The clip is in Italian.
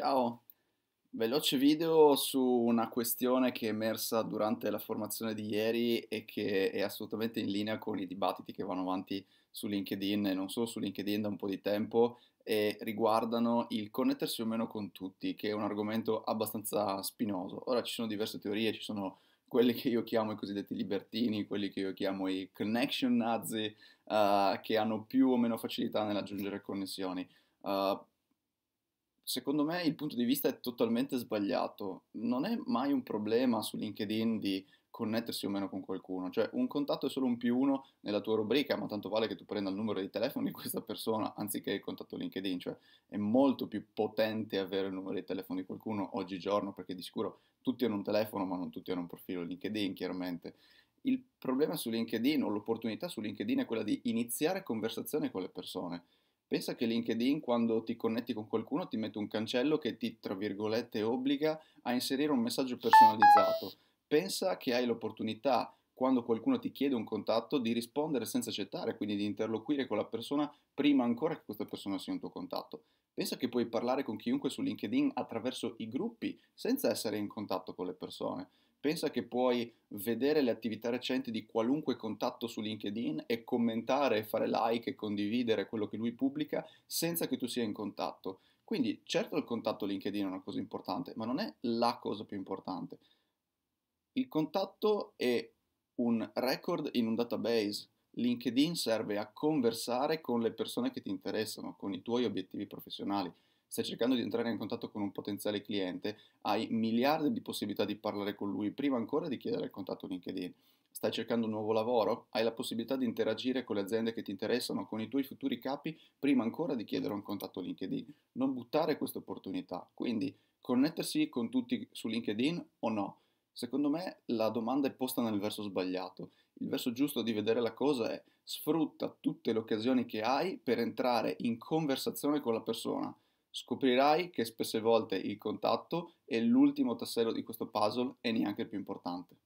Ciao, veloce video su una questione che è emersa durante la formazione di ieri e che è assolutamente in linea con i dibattiti che vanno avanti su LinkedIn e non solo su LinkedIn da un po' di tempo e riguardano il connettersi o meno con tutti, che è un argomento abbastanza spinoso. Ora ci sono diverse teorie, ci sono quelli che io chiamo i cosiddetti libertini, quelli che io chiamo i connection nazi, uh, che hanno più o meno facilità nell'aggiungere connessioni. Uh, secondo me il punto di vista è totalmente sbagliato. Non è mai un problema su LinkedIn di connettersi o meno con qualcuno, cioè un contatto è solo un più uno nella tua rubrica, ma tanto vale che tu prenda il numero di telefono di questa persona anziché il contatto LinkedIn, cioè è molto più potente avere il numero di telefono di qualcuno oggigiorno perché di sicuro tutti hanno un telefono, ma non tutti hanno un profilo LinkedIn, chiaramente. Il problema su LinkedIn o l'opportunità su LinkedIn è quella di iniziare conversazione con le persone Pensa che LinkedIn quando ti connetti con qualcuno ti mette un cancello che ti, tra virgolette, obbliga a inserire un messaggio personalizzato. Pensa che hai l'opportunità, quando qualcuno ti chiede un contatto, di rispondere senza accettare, quindi di interloquire con la persona prima ancora che questa persona sia un tuo contatto. Pensa che puoi parlare con chiunque su LinkedIn attraverso i gruppi, senza essere in contatto con le persone. Pensa che puoi vedere le attività recenti di qualunque contatto su LinkedIn e commentare, fare like e condividere quello che lui pubblica senza che tu sia in contatto. Quindi certo il contatto LinkedIn è una cosa importante, ma non è la cosa più importante. Il contatto è un record in un database. LinkedIn serve a conversare con le persone che ti interessano, con i tuoi obiettivi professionali stai cercando di entrare in contatto con un potenziale cliente, hai miliardi di possibilità di parlare con lui prima ancora di chiedere il contatto LinkedIn. Stai cercando un nuovo lavoro? Hai la possibilità di interagire con le aziende che ti interessano, con i tuoi futuri capi, prima ancora di chiedere un contatto LinkedIn. Non buttare questa opportunità. Quindi, connettersi con tutti su LinkedIn o no? Secondo me la domanda è posta nel verso sbagliato. Il verso giusto di vedere la cosa è sfrutta tutte le occasioni che hai per entrare in conversazione con la persona Scoprirai che spesse volte il contatto è l'ultimo tassello di questo puzzle e neanche il più importante.